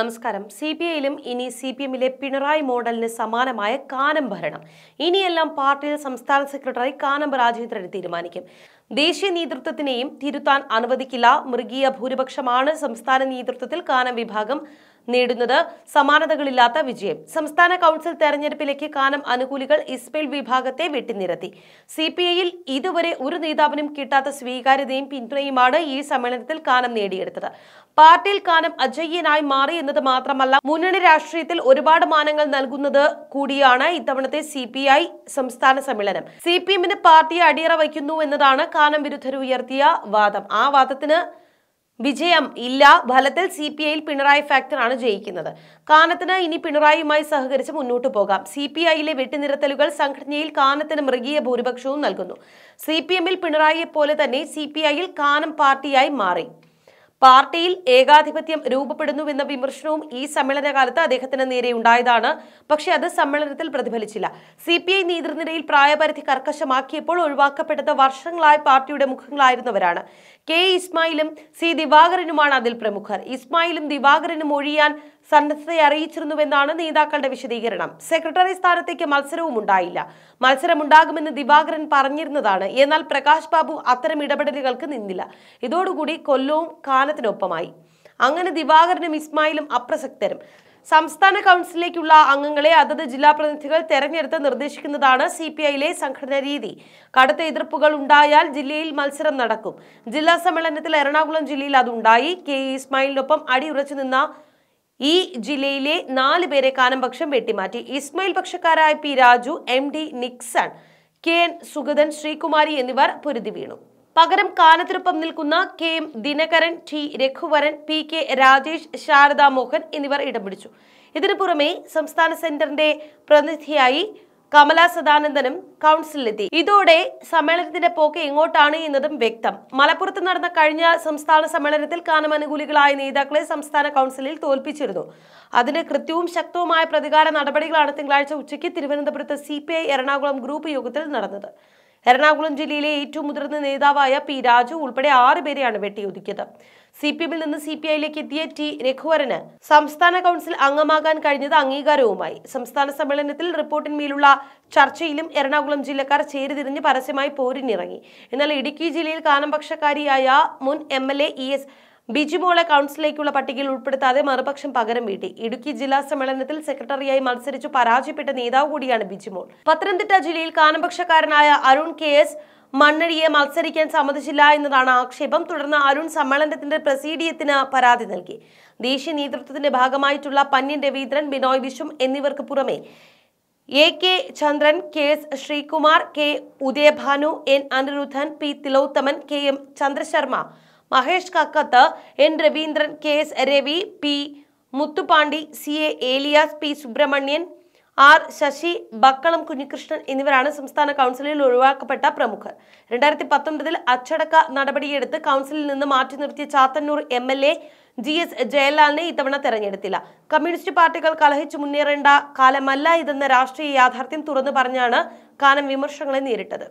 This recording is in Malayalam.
നമസ്കാരം സി പി ഐയിലും ഇനി സി പി എമ്മിലെ പിണറായി മോഡലിന് സമാനമായ കാനം ഭരണം ഇനിയെല്ലാം പാർട്ടിയിൽ സംസ്ഥാന സെക്രട്ടറി കാനം രാജേന്ദ്രൻ തീരുമാനിക്കും ദേശീയ നേതൃത്വത്തിനെയും തിരുത്താൻ അനുവദിക്കില്ല മൃഗീയ ഭൂരിപക്ഷമാണ് സംസ്ഥാന നേതൃത്വത്തിൽ കാനം വിഭാഗം നേടുന്നത് സമാനതകളില്ലാത്ത വിജയം സംസ്ഥാന കൗൺസിൽ തെരഞ്ഞെടുപ്പിലേക്ക് കാനം അനുകൂലികൾ ഇസ്മയിൽ വിഭാഗത്തെ വെട്ടിനിരത്തി സി പി ഐയിൽ ഇതുവരെ ഒരു നേതാവിനും കിട്ടാത്ത സ്വീകാര്യതയും പിന്തുണയുമാണ് ഈ സമ്മേളനത്തിൽ കാനം നേടിയെടുത്തത് പാർട്ടിയിൽ കാനം അജയ്യനായി മാറി എന്നത് മാത്രമല്ല മുന്നണി രാഷ്ട്രീയത്തിൽ ഒരുപാട് മാനങ്ങൾ നൽകുന്നത് കൂടിയാണ് ഇത്തവണത്തെ സി പി ഐ സംസ്ഥാന സമ്മേളനം സി പി എമ്മിന് പാർട്ടിയെ അടിയറ വയ്ക്കുന്നു എന്നതാണ് കാനം വിരുദ്ധർ ഉയർത്തിയ വാദം ആ വാദത്തിന് വിജയം ഇല്ല ഫലത്തിൽ സി പി ഐയിൽ പിണറായി ഫാക്ടറാണ് ജയിക്കുന്നത് കാനത്തിന് ഇനി പിണറായിയുമായി സഹകരിച്ച് മുന്നോട്ടു പോകാം സി പി ഐയിലെ വെട്ടിനിരത്തലുകൾ സംഘടനയിൽ കാനത്തിന് മൃഗീയ ഭൂരിപക്ഷവും നൽകുന്നു സി പി എമ്മിൽ പിണറായിയെ പോലെ തന്നെ സി പി ഐയിൽ കാനം പാർട്ടിയായി മാറി പാർട്ടിയിൽ ഏകാധിപത്യം രൂപപ്പെടുന്നുവെന്ന വിമർശനവും ഈ സമ്മേളന കാലത്ത് അദ്ദേഹത്തിന് നേരെ ഉണ്ടായതാണ് പക്ഷേ അത് സമ്മേളനത്തിൽ പ്രതിഫലിച്ചില്ല സി പി ഐ നേതൃനിരയിൽ പ്രായപരിധി കർക്കശമാക്കിയപ്പോൾ ഒഴിവാക്കപ്പെട്ടത് വർഷങ്ങളായി പാർട്ടിയുടെ മുഖങ്ങളായിരുന്നവരാണ് കെ ഇസ്മായിലും സി ദിവാകരനുമാണ് അതിൽ പ്രമുഖർ ഇസ്മായിലും ദിവാകരനും ഒഴിയാൻ സന്നദ്ധതയെ അറിയിച്ചിരുന്നുവെന്നാണ് നേതാക്കളുടെ വിശദീകരണം സെക്രട്ടറി സ്ഥാനത്തേക്ക് മത്സരവും ഉണ്ടായില്ല മത്സരമുണ്ടാകുമെന്ന് ദിവാകരൻ പറഞ്ഞിരുന്നതാണ് എന്നാൽ പ്രകാശ് ബാബു അത്തരം ഇടപെടലുകൾക്ക് നിന്നില്ല ഇതോടുകൂടി കൊല്ലവും കാലത്തിനൊപ്പമായി അങ്ങനെ ദിവാകരനും ഇസ്മായിലും അപ്രസക്തരും സംസ്ഥാന കൗൺസിലേക്കുള്ള അംഗങ്ങളെ അതത് ജില്ലാ പ്രതിനിധികൾ തെരഞ്ഞെടുത്ത് നിർദ്ദേശിക്കുന്നതാണ് സി പി ഐയിലെ സംഘടന രീതി കടുത്ത എതിർപ്പുകൾ ഉണ്ടായാൽ ജില്ലയിൽ മത്സരം നടക്കും ജില്ലാ സമ്മേളനത്തിൽ എറണാകുളം ജില്ലയിൽ അതുണ്ടായി കെ ഇസ്മായിലിനൊപ്പം അടിയുറച്ചു നിന്ന ഈ ജില്ലയിലെ നാല് പേരെ കാനംപക്ഷം വെട്ടിമാറ്റി ഇസ്മയിൽ പക്ഷക്കാരായ P Raju M D Nixon K N Sugathan Sreekumari എന്നിവർ പൊരുതി വീണു പകരം കാനത്തിനൊപ്പം നിൽക്കുന്ന K M Dinakaran T Raghuvaran P K Rajesh Sharada Mohan എന്നിവർ ഇടം പിടിച്ചു ഇതിനു പുറമെ സംസ്ഥാന സെന്ററിന്റെ പ്രതിനിധിയായി കമലാ സദാനന്ദനും കൗൺസിലെത്തി ഇതോടെ സമ്മേളനത്തിന്റെ പോക്ക് എങ്ങോട്ടാണ് എന്നതും വ്യക്തം മലപ്പുറത്ത് നടന്ന കഴിഞ്ഞ സംസ്ഥാന സമ്മേളനത്തിൽ കാനമനുകൂലികളായ നേതാക്കളെ സംസ്ഥാന കൗൺസിലിൽ തോൽപ്പിച്ചിരുന്നു അതിന് കൃത്യവും ശക്തവുമായ പ്രതികാര നടപടികളാണ് തിങ്കളാഴ്ച ഉച്ചയ്ക്ക് തിരുവനന്തപുരത്ത് സി എറണാകുളം ഗ്രൂപ്പ് യോഗത്തിൽ നടന്നത് എറണാകുളം ജില്ലയിലെ ഏറ്റവും മുതിർന്ന നേതാവായ പി രാജു ഉൾപ്പെടെ ആറുപേരെയാണ് വെട്ടിയൊതുക്കിയത് സി പി എമ്മിൽ നിന്ന് സി പി ഐയിലേക്ക് എത്തിയ ടി രഘുവരന് സംസ്ഥാന കൗൺസിൽ അംഗമാകാൻ കഴിഞ്ഞത് അംഗീകാരവുമായി സംസ്ഥാന സമ്മേളനത്തിൽ റിപ്പോർട്ടിന്മേലുള്ള ചർച്ചയിലും എറണാകുളം ജില്ലക്കാർ ചേരിതിരിഞ്ഞ് പരസ്യമായി പോരിനിറങ്ങി എന്നാൽ ഇടുക്കി ജില്ലയിൽ കാനംപക്ഷക്കാരിയായ മുൻ M L A E S ബിജിമോളെ കൗൺസിലേക്കുള്ള പട്ടികയിൽ ഉൾപ്പെടുത്താതെ മറുപക്ഷം പകരം വീട്ടി ഇടുക്കി ജില്ലാ സമ്മേളനത്തിൽ സെക്രട്ടറിയായി മത്സരിച്ചു പരാജയപ്പെട്ട നേതാവ് കൂടിയാണ് ബിജിമോൾ പത്തനംതിട്ട ജില്ലയിൽ കാനംപക്ഷക്കാരനായ അരുൺ കെ എസ് മണ്ണഴിയെ മത്സരിക്കാൻ സമ്മതിച്ചില്ല എന്നതാണ് ആക്ഷേപം തുടർന്ന് അരുൺ സമ്മേളനത്തിന്റെ പ്രസീഡിയത്തിന് പരാതി നൽകി ദേശീയ നേതൃത്വത്തിന്റെ ഭാഗമായിട്ടുള്ള പന്നിൻ രവീന്ദ്രൻ ബിനോയ് വിശ്വം എന്നിവർക്ക് പുറമെ A K Chandran K S Sreekumar K Udayabhanu N Aniruddhan P Thilothaman K M Chandrasharma Mahesh Kakkath N Raveendran K S Ravi P Muthupandi C A Elias P Subramanian R Sasi Bakkalam Kunhikrishnan എന്നിവരാണ് സംസ്ഥാന കൗൺസിലിൽ ഒഴിവാക്കപ്പെട്ട പ്രമുഖർ രണ്ടായിരത്തി പത്തൊൻപതിൽ അച്ചടക്ക നടപടിയെടുത്ത് കൗൺസിലിൽ നിന്ന് മാറ്റി നിർത്തിയ Chathannoor M L A G S ജയലാലിനെ ഇത്തവണ തെരഞ്ഞെടുത്തില്ല കമ്മ്യൂണിസ്റ്റ് പാർട്ടികൾ കലഹിച്ചു മുന്നേറേണ്ട കാലമല്ല ഇതെന്ന രാഷ്ട്രീയ യാഥാർത്ഥ്യം തുറന്നു പറഞ്ഞാണ് കാനം വിമർശങ്ങളെ നേരിട്ടത്